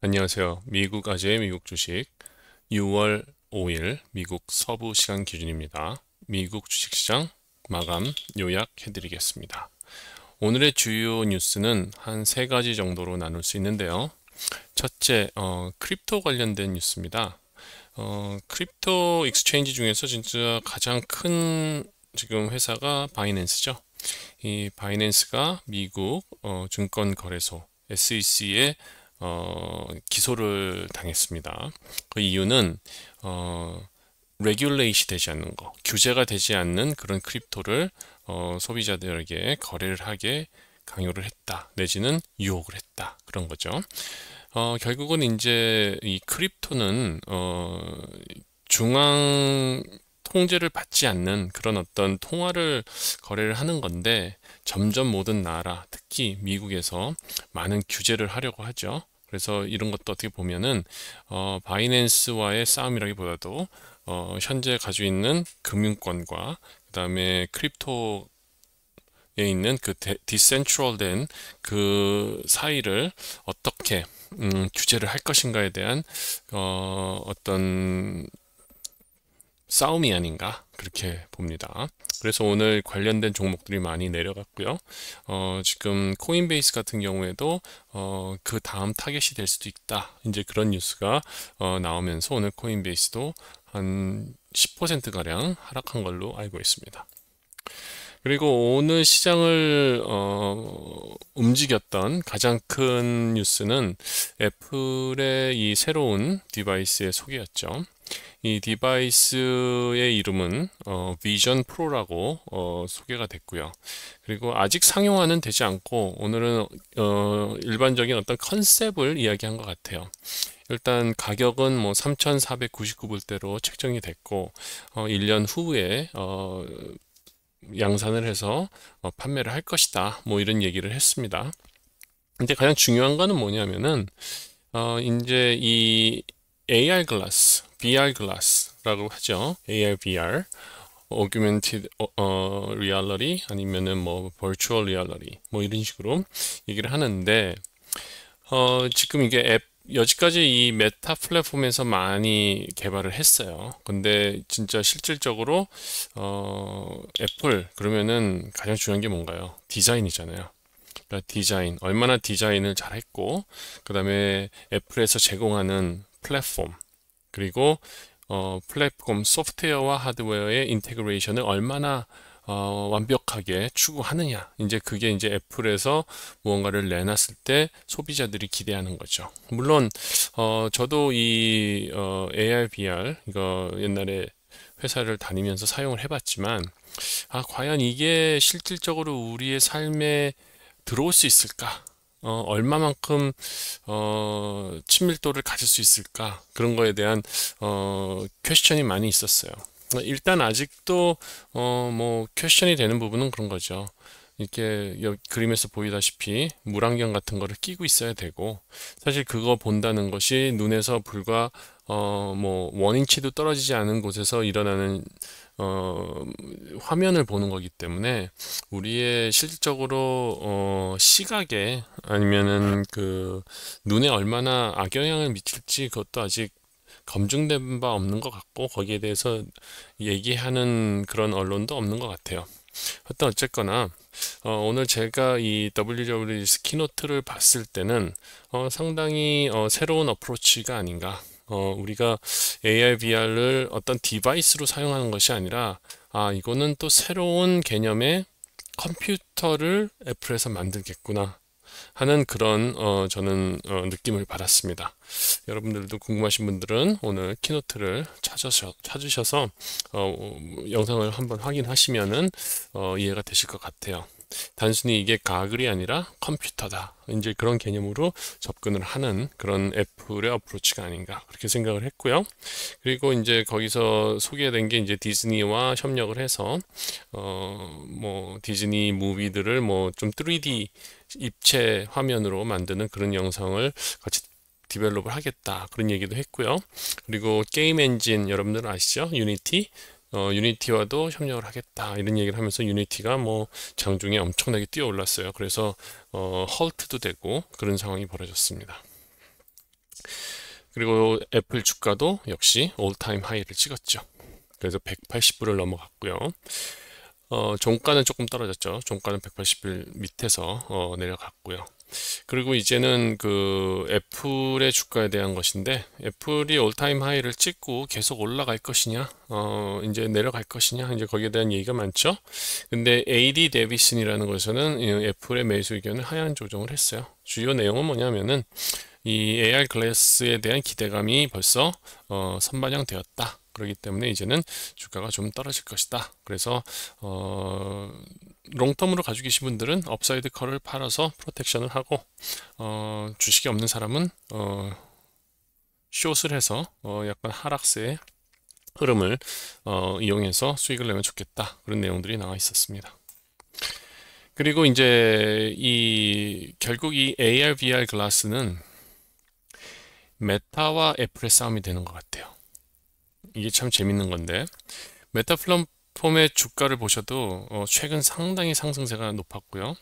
안녕하세요. 미국 아재의 미국 주식 6월 5일 미국 서부 시간 기준입니다. 미국 주식시장 마감 요약해드리겠습니다. 오늘의 주요 뉴스는 한 세 가지 정도로 나눌 수 있는데요. 첫째, 어, 크립토 관련된 뉴스입니다. 어, 크립토 익스체인지 중에서 진짜 가장 큰 지금 회사가 바이낸스죠. 이 바이낸스가 미국 어, 증권거래소 SEC의 어, 기소를 당했습니다. 그 이유는 어, 레귤레이시 되지 않는 거, 규제가 되지 않는 그런 크립토를 어, 소비자들에게 거래를 하게 강요를 했다, 내지는 유혹을 했다 그런 거죠. 어, 결국은 이제 이 크립토는 어, 중앙 통제를 받지 않는 그런 어떤 통화를 거래를 하는 건데 점점 모든 나라 특히 미국에서 많은 규제를 하려고 하죠. 그래서 이런 것도 어떻게 보면은 어, 바이낸스와의 싸움이라기보다도 어, 현재 가지고 있는 금융권과 그 다음에 크립토 에 있는 그 디센트럴된 그 사이를 어떻게 음, 규제를 할 것인가에 대한 어, 어떤 싸움이 아닌가 그렇게 봅니다. 그래서 오늘 관련된 종목들이 많이 내려갔고요. 어, 지금 코인베이스 같은 경우에도 어, 그 다음 타겟이 될 수도 있다. 이제 그런 뉴스가 어, 나오면서 오늘 코인베이스도 한 10%가량 하락한 걸로 알고 있습니다. 그리고 오늘 시장을 어, 움직였던 가장 큰 뉴스는 애플의 이 새로운 디바이스의 소개였죠. 이 디바이스의 이름은 어, 비전 프로라고 어, 소개가 됐고요. 그리고 아직 상용화는 되지 않고 오늘은 어, 일반적인 어떤 컨셉을 이야기한 것 같아요. 일단 가격은 뭐 3,499불대로 책정이 됐고 어, 1년 후에 어, 양산을 해서 어, 판매를 할 것이다. 뭐 이런 얘기를 했습니다. 근데 가장 중요한 거는 뭐냐면은 어, 이제 이 AR 글라스 VR g l a s s 라고 하죠. AR, VR, augmented 어, 어, reality 아니면은 뭐 virtual reality 뭐 이런 식으로 얘기를 하는데 어, 지금 이게 앱 여지까지 이 메타 플랫폼에서 많이 개발을 했어요. 근데 진짜 실질적으로 어, 애플 그러면은 가장 중요한 게 뭔가요? 디자인이잖아요. 그러니까 디자인 얼마나 디자인을 잘했고 그 다음에 애플에서 제공하는 플랫폼 그리고 어, 플랫폼 소프트웨어와 하드웨어의 인테그레이션을 얼마나 어, 완벽하게 추구하느냐. 이제 그게 이제 애플에서 무언가를 내놨을 때 소비자들이 기대하는 거죠. 물론 어, 저도 이 어, AR, VR 이거 옛날에 회사를 다니면서 사용을 해봤지만 아 과연 이게 실질적으로 우리의 삶에 들어올 수 있을까? 어, 얼마만큼 어, 친밀도를 가질 수 있을까 그런 거에 대한 어, 퀘스천이 많이 있었어요. 일단 아직도 어, 뭐퀘스이 되는 부분은 그런 거죠. 이렇게 그림에서 보이다시피 물안경 같은 거를 끼고 있어야 되고 사실 그거 본다는 것이 눈에서 불과 어뭐 원인치도 떨어지지 않은 곳에서 일어나는 어, 화면을 보는 거기 때문에 우리의 실질적으로 어, 시각에 아니면은 그 눈에 얼마나 악영향을 미칠지 그것도 아직 검증된 바 없는 것 같고 거기에 대해서 얘기하는 그런 언론도 없는 것 같아요. 하여튼 어쨌거나 어, 오늘 제가 이 WWDC e 키노트를 봤을 때는 어, 상당히 어, 새로운 어프로치가 아닌가 어, 우리가 AR, VR을 어떤 디바이스로 사용하는 것이 아니라 아 이거는 또 새로운 개념의 컴퓨터를 애플에서 만들겠구나 하는 그런 어, 저는 어, 느낌을 받았습니다. 여러분들도 궁금하신 분들은 오늘 키노트를 찾으셔, 찾으셔서 어, 영상을 한번 확인하시면은 어, 이해가 되실 것 같아요. 단순히 이게 가글이 아니라 컴퓨터다. 이제 그런 개념으로 접근을 하는 그런 애플의 어프로치가 아닌가 그렇게 생각을 했고요. 그리고 이제 거기서 소개된 게 이제 디즈니와 협력을 해서 어 뭐 디즈니 무비들을 뭐 좀 3D 입체 화면으로 만드는 그런 영상을 같이 디벨롭을 하겠다 그런 얘기도 했고요. 그리고 게임 엔진 여러분들 아시죠? 유니티 어, 유니티와도 협력을 하겠다 이런 얘기를 하면서 유니티가 뭐 장중에 엄청나게 뛰어올랐어요. 그래서 어, 헐트도 되고 그런 상황이 벌어졌습니다. 그리고 애플 주가도 역시 올타임 하이를 찍었죠. 그래서 180불을 넘어갔고요. 어, 종가는 조금 떨어졌죠. 종가는 180불 밑에서 어, 내려갔고요. 그리고 이제는 그 애플의 주가에 대한 것인데 애플이 올타임 하이를 찍고 계속 올라갈 것이냐 어 이제 내려갈 것이냐 이제 거기에 대한 얘기가 많죠 근데 AD 데비슨이라는 곳에서는 애플의 매수 의견을 하향 조정을 했어요 주요 내용은 뭐냐면은 이 AR 글래스에 대한 기대감이 벌써 어 선반영되었다 그렇기 때문에 이제는 주가가 좀 떨어질 것이다. 그래서 어, 롱텀으로 가지고 계신 분들은 업사이드 컬을 팔아서 프로텍션을 하고 어, 주식이 없는 사람은 어, 숏을 해서 어, 약간 하락세의 흐름을 어, 이용해서 수익을 내면 좋겠다. 그런 내용들이 나와 있었습니다. 그리고 이제 이 결국 이 AR, VR 글라스는 메타와 애플의 싸움이 되는 것 같아요. 이게 참 재밌는 건데 메타플랫폼의 주가를 보셔도 어, 최근 상당히 상승세가 높았고요.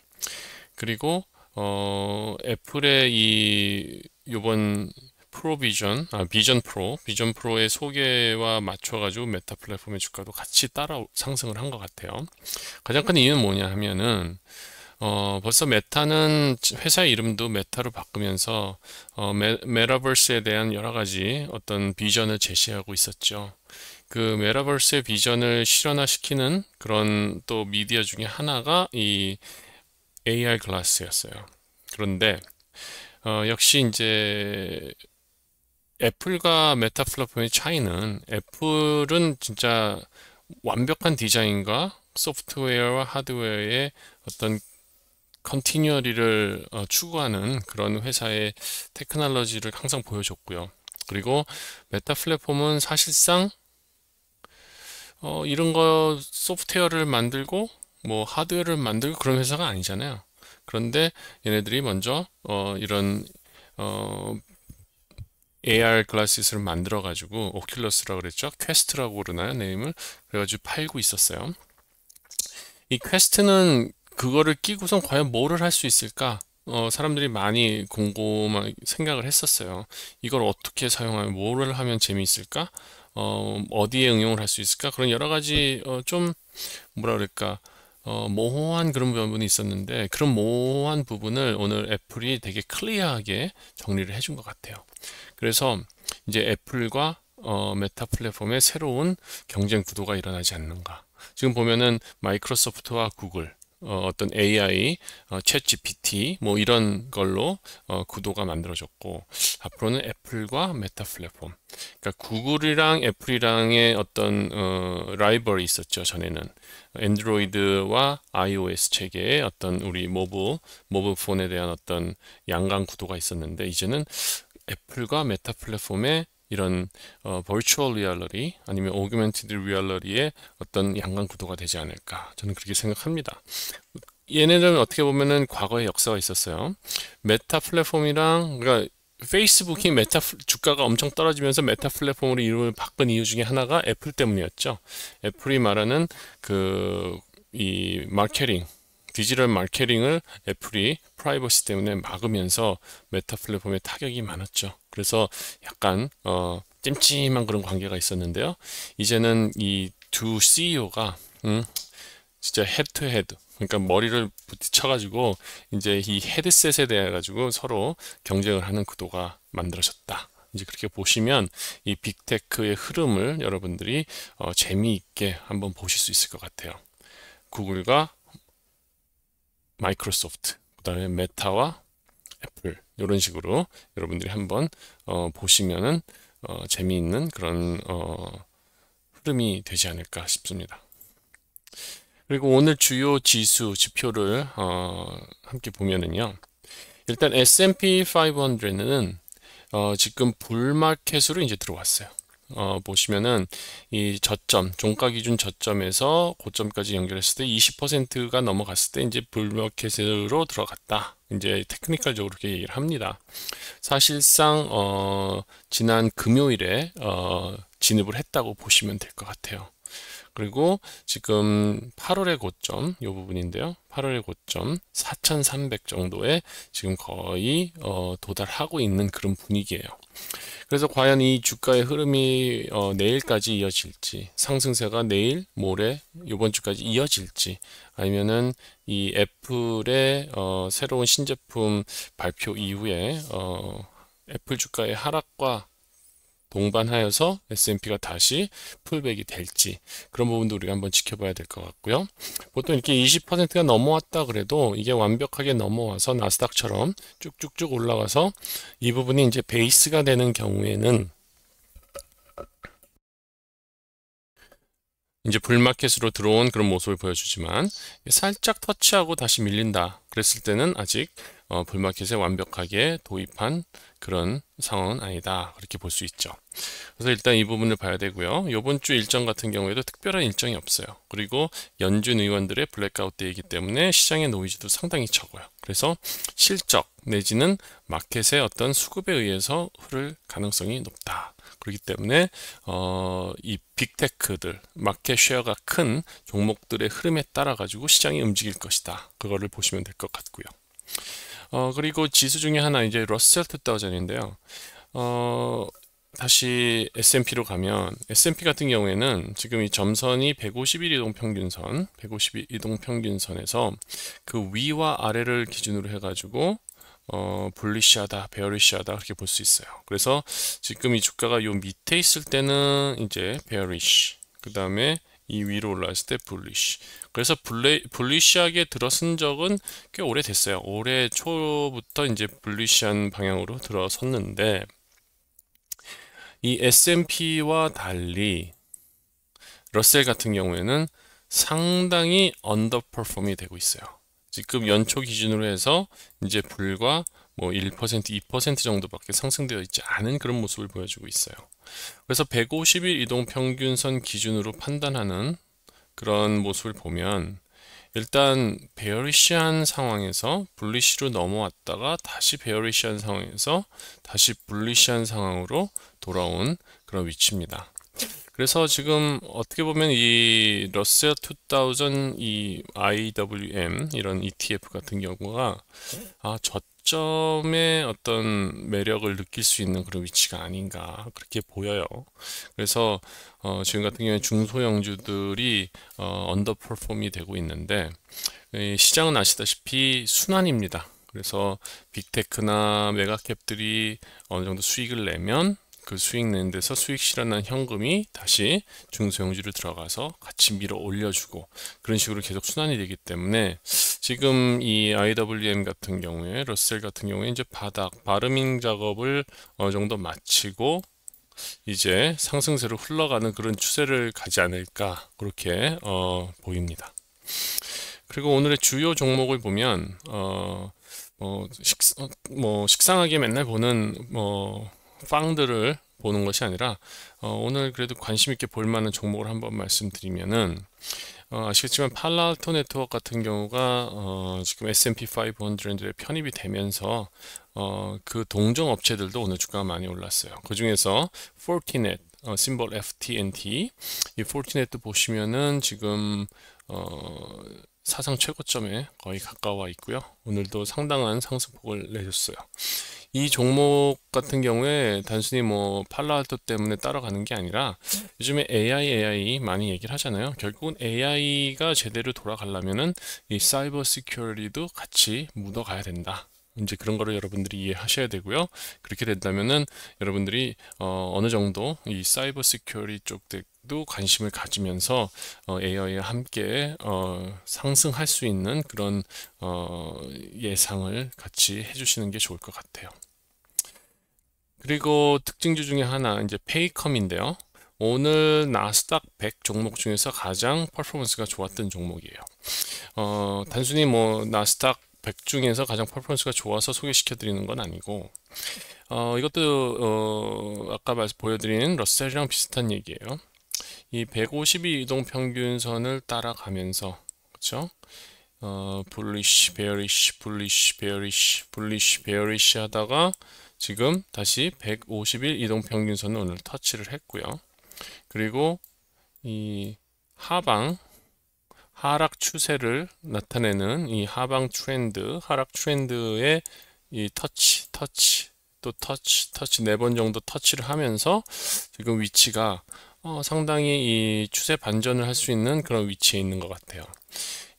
그리고 어, 애플의 이 요번 프로비전, 아 비전 프로, 비전 프로의 소개와 맞춰가지고 메타 플랫폼의 주가도 같이 따라 상승을 한 것 같아요. 가장 큰 이유는 뭐냐 하면은 어, 벌써 메타는 회사 이름도 메타로 바꾸면서 어, 메, 메타버스에 대한 여러 가지 어떤 비전을 제시하고 있었죠. 그 메타버스의 비전을 실현화시키는 그런 또 미디어 중에 하나가 이 AR 글라스였어요. 그런데 어, 역시 이제 애플과 메타 플랫폼의 차이는 애플은 진짜 완벽한 디자인과 소프트웨어와 하드웨어의 어떤 컨티뉴어리를 어, 추구하는 그런 회사의 테크놀로지를 항상 보여줬고요. 그리고 메타 플랫폼은 사실상 어, 이런 거 소프트웨어를 만들고 뭐 하드웨어를 만들고 그런 회사가 아니잖아요. 그런데 얘네들이 먼저 어, 이런 어, AR 글라시스를 만들어 가지고 오큘러스라고 그랬죠. 퀘스트라고 그러나요? 네임을 그래 가지고 팔고 있었어요. 이 퀘스트는 그거를 끼고선 과연 뭐를 할 수 있을까? 어, 사람들이 많이 궁금한 생각을 했었어요. 이걸 어떻게 사용하면, 뭐를 하면 재미있을까? 어, 어디에 응용을 할 수 있을까? 그런 여러 가지, 어, 좀, 뭐라 그럴까, 어, 모호한 그런 부분이 있었는데, 그런 모호한 부분을 오늘 애플이 되게 클리어하게 정리를 해준 것 같아요. 그래서 이제 애플과 어, 메타 플랫폼의 새로운 경쟁 구도가 일어나지 않는가. 지금 보면은 마이크로소프트와 구글, 어, 떤 AI, 어, 챗 GPT 뭐 이런 걸로 어, 구도가 만들어졌고 앞으로는 애플과 메타 플랫폼 그러니까 구글이랑 애플이랑의 어떤 어, 라이벌이 있었죠 전에는 엔드로이드와 iOS 체계의 어떤 우리 모브 모브 폰에 대한 어떤 양강 구도가 있었는데 이제는 애플과 메타 플랫폼의 이런 어, virtual reality 아니면 augmented reality의 어떤 양강 구도가 되지 않을까 저는 그렇게 생각합니다. 얘네들은 어떻게 보면은 과거의 역사가 있었어요. 메타 플랫폼이랑 그러니까 페이스북이 메타 주가가 엄청 떨어지면서 메타 플랫폼으로 이름을 바꾼 이유 중에 하나가 애플 때문이었죠. 애플이 말하는 그 이 마케팅 디지털 마케팅을 애플이 프라이버시 때문에 막으면서 메타 플랫폼에 타격이 많았죠. 그래서 약간 어, 찜찜한 그런 관계가 있었는데요. 이제는 이 두 CEO가 음, 진짜 헤드 헤드 그러니까 머리를 부딪혀가지고 이제 이 헤드셋에 대해 가지고 서로 경쟁을 하는 구도가 만들어졌다. 이제 그렇게 보시면 이 빅테크의 흐름을 여러분들이 어, 재미있게 한번 보실 수 있을 것 같아요. 구글과 마이크로소프트, 그 다음에 메타와 애플 이런 식으로 여러분들이 한번 어, 보시면은 어, 재미있는 그런 어, 흐름이 되지 않을까 싶습니다. 그리고 오늘 주요 지수 지표를 어, 함께 보면은요. 일단 S&P 500는 어, 지금 불마켓으로 이제 들어왔어요. 어, 보시면은 이 저점 종가 기준 저점에서 고점까지 연결했을 때 20%가 넘어갔을 때 이제 불마켓으로 들어갔다. 이제 테크니컬적으로 그렇게 얘기를 합니다. 사실상 어, 지난 금요일에 어, 진입을 했다고 보시면 될 것 같아요. 그리고 지금 8월의 고점 이 부분인데요. 8월의 고점 4,300 정도에 지금 거의 어, 도달하고 있는 그런 분위기예요. 그래서 과연 이 주가의 흐름이 어, 내일까지 이어질지 상승세가 내일, 모레, 이번 주까지 이어질지 아니면은 이 애플의 어, 새로운 신제품 발표 이후에 어, 애플 주가의 하락과 동반하여서 S&P가 다시 풀백이 될지 그런 부분도 우리가 한번 지켜봐야 될 것 같고요. 보통 이렇게 20%가 넘어왔다 그래도 이게 완벽하게 넘어와서 나스닥처럼 쭉쭉쭉 올라가서 이 부분이 이제 베이스가 되는 경우에는 이제 불마켓으로 들어온 그런 모습을 보여주지만 살짝 터치하고 다시 밀린다 그랬을 때는 아직 어, 불마켓에 완벽하게 도입한 그런 상황은 아니다 그렇게 볼 수 있죠 그래서 일단 이 부분을 봐야 되고요 요번 주 일정 같은 경우에도 특별한 일정이 없어요 그리고 연준 의원들의 블랙아웃 데이기 때문에 시장의 노이즈도 상당히 적어요 그래서 실적 내지는 마켓의 어떤 수급에 의해서 흐를 가능성이 높다 그렇기 때문에 어, 이 빅테크들 마켓 쉐어가 큰 종목들의 흐름에 따라 가지고 시장이 움직일 것이다 그거를 보시면 될 것 같고요 어, 그리고 지수 중에 하나 이제 러셀트 다우전인데요. 어, 다시 S&P로 가면 S&P 같은 경우에는 지금 이 점선이 151 이동 평균선, 151 이동 평균선에서 그 위와 아래를 기준으로 해가지고 어, 볼리시하다, 베어리시하다 그렇게 볼 수 있어요. 그래서 지금 이 주가가 요 밑에 있을 때는 이제 베어리시, 그 다음에 이 위로 올라왔을 때 b 리 l 그래서 블레, 블리시하게 들어선 적은 꽤 오래됐어요. 올해 초부터 이제 블리시한 방향으로 들어섰는데 이 S&P와 달리 러셀 같은 경우에는 상당히 언더퍼폼이 되고 있어요. 지금 연초 기준으로 해서 이제 불과 뭐 1%, 2% 정도밖에 상승되어 있지 않은 그런 모습을 보여주고 있어요. 그래서 150일 이동 평균선 기준으로 판단하는 그런 모습을 보면 일단 베어리시한 상황에서 불리시로 넘어왔다가 다시 베어리시한 상황에서 다시 불리시한 상황으로 돌아온 그런 위치입니다. 그래서 지금 어떻게 보면 이 러셀 2000이 IWM 이런 ETF 같은 경우가 아, 저 시점의 어떤 매력을 느낄 수 있는 그런 위치가 아닌가 그렇게 보여요. 그래서 어, 지금 같은 경우에 중소형주들이 어, 언더퍼폼이 되고 있는데 시장은 아시다시피 순환입니다. 그래서 빅테크나 메가캡들이 어느 정도 수익을 내면 그 수익 낸 데서 수익 실현한 현금이 다시 중소형주를 들어가서 같이 밀어 올려주고 그런 식으로 계속 순환이 되기 때문에 지금 이 IWM 같은 경우에 러셀 같은 경우에 이제 바닥 바르밍 작업을 어느 정도 마치고 이제 상승세로 흘러가는 그런 추세를 가지 않을까 그렇게 어, 보입니다. 그리고 오늘의 주요 종목을 보면 어, 뭐, 식, 어, 뭐 식상하게 맨날 보는 뭐 빵들을 보는 것이 아니라 어, 오늘 그래도 관심 있게 볼 만한 종목을 한번 말씀드리면은 어, 아시겠지만 팔라알토 네트워크 같은 경우가 어, 지금 S&P 500에 편입이 되면서 어, 그 동종 업체들도 오늘 주가가 많이 올랐어요. 그 중에서 포티넷 어, 심볼 FTNT 이 포티넷도 보시면은 지금 어, 사상 최고점에 거의 가까워 있고요. 오늘도 상당한 상승폭을 내줬어요. 이 종목 같은 경우에 단순히 뭐 팔라알토 때문에 따라가는 게 아니라 요즘에 AI AI 많이 얘기를 하잖아요. 결국은 AI가 제대로 돌아가려면은 이 사이버 시큐리티도 같이 묻어가야 된다. 이제 그런 거를 여러분들이 이해하셔야 되고요. 그렇게 된다면은 여러분들이 어, 어느 정도 이 사이버 시큐리티 쪽도 관심을 가지면서 어, AI와 함께 어, 상승할 수 있는 그런 어, 예상을 같이 해주시는 게 좋을 것 같아요. 그리고 특징주 중에 하나 이제 페이컴인데요. 오늘 나스닥 100 종목 중에서 가장 퍼포먼스가 좋았던 종목이에요. 어, 단순히 뭐 나스닥 100 중에서 가장 퍼포먼스가 좋아서 소개시켜 드리는 건 아니고 어, 이것도 어, 아까 보여드린 러셀이랑 비슷한 얘기예요. 이152 이동 평균선을 따라가면서 그렇죠? 어, bullish, bearish, bullish, 하다가 지금 다시 150일 이동평균선을 오늘 터치를 했고요. 그리고 이 하방 하락 추세를 나타내는 이 하방 트렌드, 하락 트렌드의 이 터치, 터치, 또 터치, 터치 네 번 정도 터치를 하면서 지금 위치가 어, 상당히 이 추세 반전을 할 수 있는 그런 위치에 있는 것 같아요.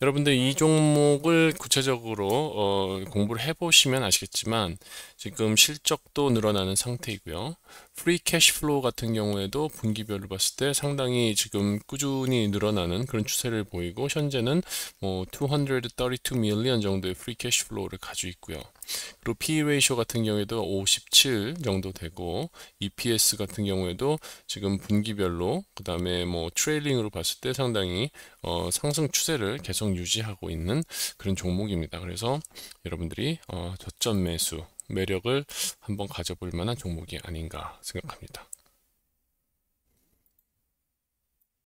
여러분들 이 종목을 구체적으로 어, 공부를 해보시면 아시겠지만 지금 실적도 늘어나는 상태이고요. 프리 캐시 플로우 같은 경우에도 분기별로 봤을 때 상당히 지금 꾸준히 늘어나는 그런 추세를 보이고 현재는 뭐 232 밀리언 정도의 프리 캐시 플로우를 가지고 있고요. 그리고 PE ratio 같은 경우에도 57 정도 되고 EPS 같은 경우에도 지금 분기별로 그다음에 뭐 트레일링으로 봤을 때 상당히 어, 상승 추세를 계속 유지하고 있는 그런 종목입니다. 그래서 여러분들이 어, 저점 매수 매력을 한번 가져볼 만한 종목이 아닌가 생각합니다.